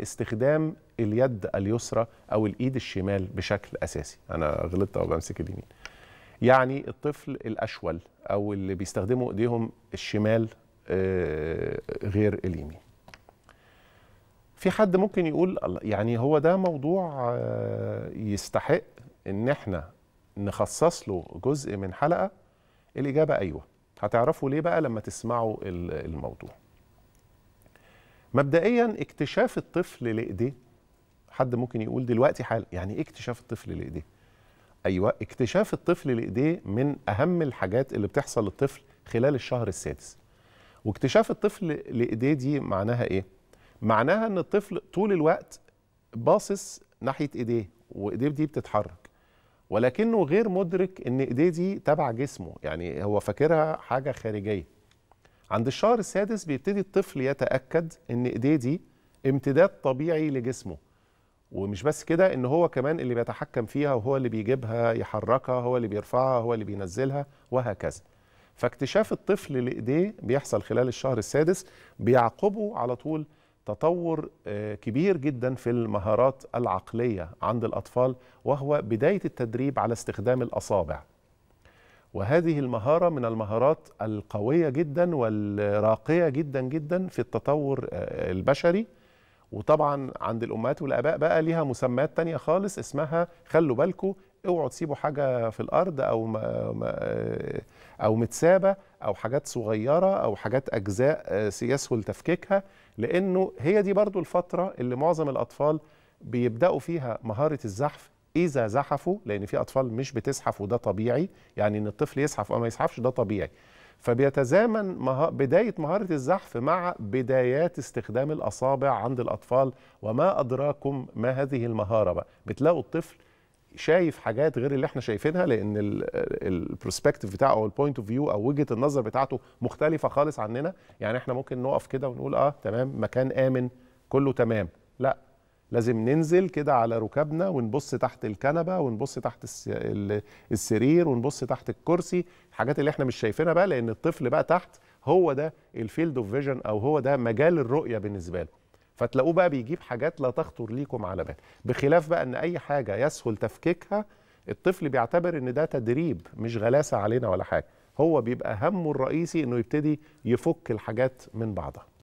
استخدام اليد اليسرى او الايد الشمال بشكل اساسي انا غلطت او بمسك اليمين يعني الطفل الاشول او اللي بيستخدموا ايديهم الشمال آه، غير اليمين في حد ممكن يقول يعني هو ده موضوع آه، يستحق ان احنا نخصص له جزء من حلقه الاجابه ايوه هتعرفوا ليه بقى لما تسمعوا الموضوع مبدئيا اكتشاف الطفل لايديه حد ممكن يقول دلوقتي حالا يعني ايه اكتشاف الطفل لايديه ايوه اكتشاف الطفل لايديه من اهم الحاجات اللي بتحصل للطفل خلال الشهر السادس واكتشاف الطفل لايديه دي معناها ايه معناها ان الطفل طول الوقت باصص ناحيه ايديه وايديه دي بتتحرك ولكنه غير مدرك ان ايديه دي تبع جسمه يعني هو فاكرها حاجه خارجيه عند الشهر السادس بيبتدي الطفل يتاكد ان ايديه دي امتداد طبيعي لجسمه ومش بس كده ان هو كمان اللي بيتحكم فيها وهو اللي بيجيبها يحركها هو اللي بيرفعها هو اللي بينزلها وهكذا فاكتشاف الطفل لايديه بيحصل خلال الشهر السادس بيعقبه على طول تطور آه، كبير جدا في المهارات العقليه عند الاطفال وهو بدايه التدريب على استخدام الاصابع وهذه المهارة من المهارات القوية جدا والراقية جدا جدا في التطور آه، البشري وطبعا عند الأمهات والآباء بقى ليها مسميات تانية خالص اسمها خلوا بالكم اوعوا تسيبوا حاجة في الأرض أو ما آه، أو متسابة أو حاجات صغيرة أو حاجات أجزاء آه، يسهل تفكيكها لأنه هي دي برضو الفترة اللي معظم الأطفال بيبدأوا فيها مهارة الزحف اذا زحفوا لان في اطفال مش بتزحف وده طبيعي يعني ان الطفل يزحف او ما يزحفش ده طبيعي فبيتزامن مه... بدايه مهاره الزحف مع بدايات استخدام الاصابع عند الاطفال وما ادراكم ما هذه المهاره بقى بتلاقوا الطفل شايف حاجات غير اللي احنا شايفينها لان البروسبكتيف بتاعه او البوينت اوف فيو او وجهه النظر بتاعته مختلفه خالص عننا يعني احنا ممكن نقف كده ونقول اه تمام مكان امن كله تمام لا لازم ننزل كده على ركابنا ونبص تحت الكنبه ونبص تحت السرير ونبص تحت الكرسي الحاجات اللي احنا مش شايفينها بقى لان الطفل بقى تحت هو ده الفيلد اوف فيجن او هو ده مجال الرؤيه بالنسبه له فتلاقوه بقى بيجيب حاجات لا تخطر ليكم على بال بخلاف بقى ان اي حاجه يسهل تفكيكها الطفل بيعتبر ان ده تدريب مش غلاسه علينا ولا حاجه هو بيبقى همه الرئيسي انه يبتدي يفك الحاجات من بعضها